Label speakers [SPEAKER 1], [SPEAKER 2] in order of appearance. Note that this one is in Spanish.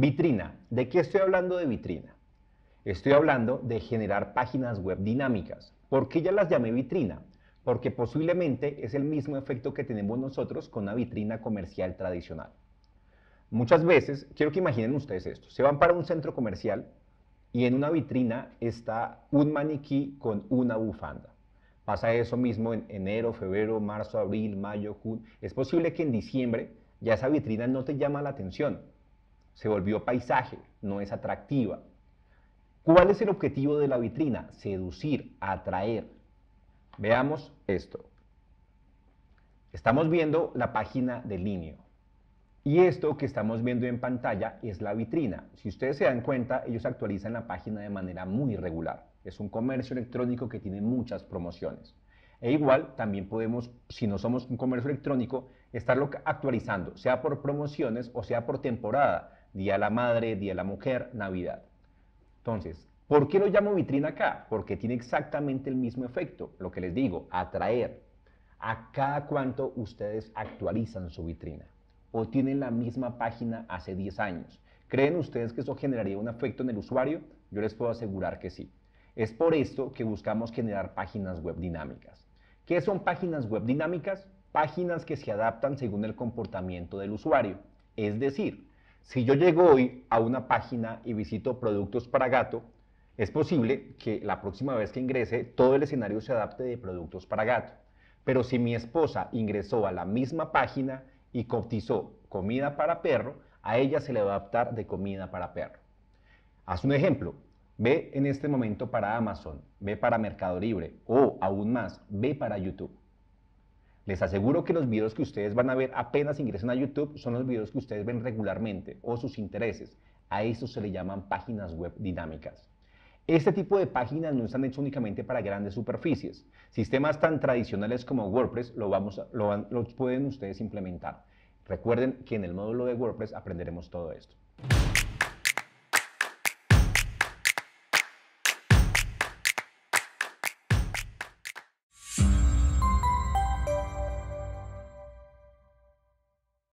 [SPEAKER 1] Vitrina. ¿De qué estoy hablando de vitrina? Estoy hablando de generar páginas web dinámicas. ¿Por qué ya las llamé vitrina? Porque posiblemente es el mismo efecto que tenemos nosotros con una vitrina comercial tradicional. Muchas veces, quiero que imaginen ustedes esto, se van para un centro comercial y en una vitrina está un maniquí con una bufanda. Pasa eso mismo en enero, febrero, marzo, abril, mayo, junio. Es posible que en diciembre ya esa vitrina no te llama la atención, se volvió paisaje, no es atractiva. ¿Cuál es el objetivo de la vitrina? Seducir, atraer. Veamos esto. Estamos viendo la página de línea Y esto que estamos viendo en pantalla es la vitrina. Si ustedes se dan cuenta, ellos actualizan la página de manera muy regular. Es un comercio electrónico que tiene muchas promociones. E igual, también podemos, si no somos un comercio electrónico, estarlo actualizando, sea por promociones o sea por temporada. Día de la Madre, Día de la Mujer, Navidad. Entonces, ¿por qué lo llamo vitrina acá? Porque tiene exactamente el mismo efecto, lo que les digo, atraer. A cada cuánto ustedes actualizan su vitrina o tienen la misma página hace 10 años. ¿Creen ustedes que eso generaría un efecto en el usuario? Yo les puedo asegurar que sí. Es por esto que buscamos generar páginas web dinámicas. ¿Qué son páginas web dinámicas? Páginas que se adaptan según el comportamiento del usuario. Es decir, si yo llego hoy a una página y visito productos para gato, es posible que la próxima vez que ingrese todo el escenario se adapte de productos para gato. Pero si mi esposa ingresó a la misma página y cotizó comida para perro, a ella se le va a adaptar de comida para perro. Haz un ejemplo. Ve en este momento para Amazon, ve para Mercado Libre o aún más, ve para YouTube. Les aseguro que los videos que ustedes van a ver apenas ingresen a YouTube son los videos que ustedes ven regularmente o sus intereses. A eso se le llaman páginas web dinámicas. Este tipo de páginas no están hechas únicamente para grandes superficies. Sistemas tan tradicionales como WordPress lo, vamos pueden ustedes implementar. Recuerden que en el módulo de WordPress aprenderemos todo esto.